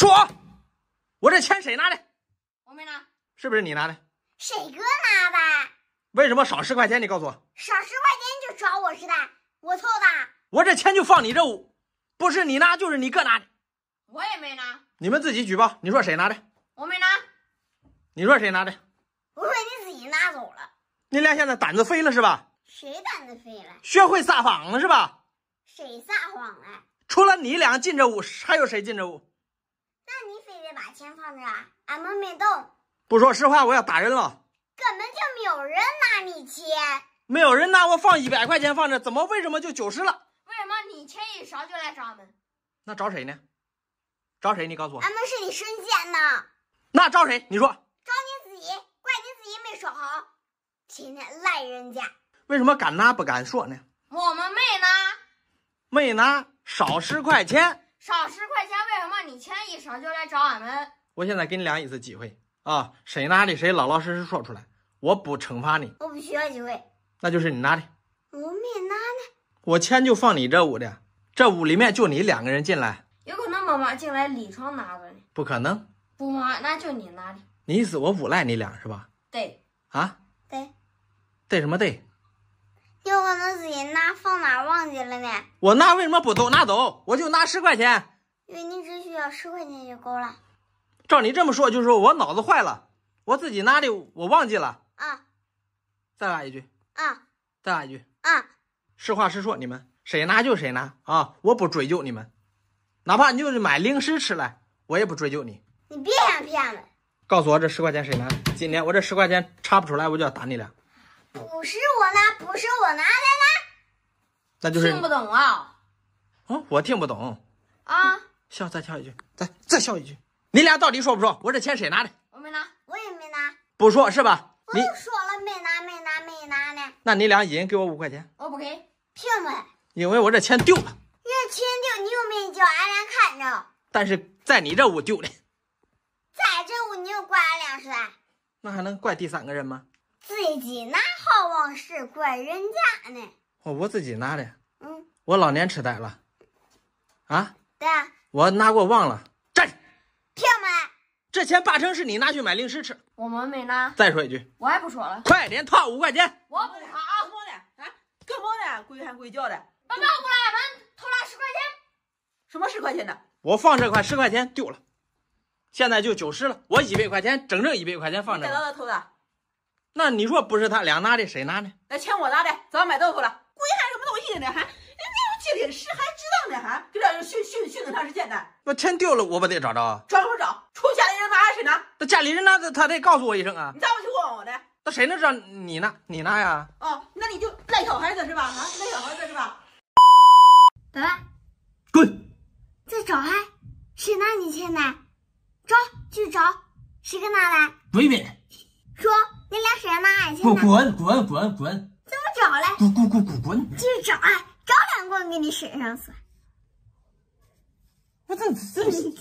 说，我这钱谁拿的？我没拿，是不是你拿的？谁哥拿的？为什么少十块钱？你告诉我。少十块钱就找我是的，我凑的。我这钱就放你这屋，不是你拿就是你哥拿的。我也没拿。你们自己举报，你说谁拿的？我没拿。你说谁拿的？我说你自己拿走了。你俩现在胆子肥了是吧？谁胆子肥了？学会撒谎了是吧？谁撒谎了？除了你俩进这屋，还有谁进这屋？把钱放着，俺们没动。不说实话，我要打人了。根本就没有人拿你钱，没有人拿我放一百块钱放着，怎么为什么就九十了？为什么你钱一少就来找俺们？那找谁呢？找谁？你告诉我。俺们是你身仙呐。那找谁？你说。找你自己，怪你自己没说好。天天赖人家，为什么敢拿不敢说呢？我们没拿，没拿少十块钱。少十块钱，为什么你钱一少就来找俺们？我现在给你俩一次机会啊，谁拿的谁老老实实说出来，我不惩罚你。我不需要机会，那就是你拿的。我没拿呢。我钱就放你这屋的，这屋里面就你两个人进来。有可能妈妈进来李闯拿着呢？不可能。不嘛，那就你拿的。你意思我诬赖你俩是吧？对。啊？对。对什么对？又不能自己拿放哪忘记了呢？我拿为什么不走？拿走，我就拿十块钱。因为你只需要十块钱就够了。照你这么说，就是我脑子坏了，我自己拿的我忘记了。啊。再拉一句。啊。再拉一句。啊。实话实说，你们谁拿就谁拿啊！我不追究你们，哪怕你就是买零食吃了，我也不追究你。你别想骗我。告诉我这十块钱谁拿？今天我这十块钱查不出来，我就要打你俩。不是我拿，不是我拿的呢，那就是听不懂啊。哦，我听不懂啊。笑，再笑一句，再再笑一句。你俩到底说不说？我这钱谁拿的？我没拿，我也没拿。不说是吧？我都说了没拿，没拿，没拿呢。那你俩一人给我五块钱。我不给，凭什么？因为我这钱丢了。你钱丢，你又没叫，俺俩看着。但是在你这屋丢的，在这屋你又怪俺俩是吧？那还能怪第三个人吗？自己拿好忘事怪人家呢，我我自己拿的，嗯，我老年痴呆了，啊？对啊，我拿过忘了，站骗听没？这钱八成是你拿去买零食吃，我们没拿。再说一句，我还不说了，快点掏五块钱，我不掏啊！干嘛的？啊？干嘛的？鬼喊鬼叫的。子拿过来，偷拿十块钱，什么十块钱的？我放这块十块钱丢了，现在就九十了。我一百块钱，整整一百块钱放这。你到偷的？那你说不是他俩拿的，谁拿的？那钱我拿的，早买豆腐了？鬼喊什么东西呢？还，那种纪念事，还值当呢？还，就这训训训得那是贱蛋。那钱丢了，我不得找找。找么找，除家里人拿，谁拿？那家里人拿，他他得告诉我一声啊。你咋不去问问呢？那谁能道你呢？你拿呀。哦，那你就赖小孩子是吧？啊，赖小孩子是吧？走吧。滚。再找啊，谁拿你钱呢？找，去找，谁给拿的？随便。滚滚滚滚滚！怎么着嘞？滚滚滚滚滚！续找啊，找两棍给你身上算。我这这。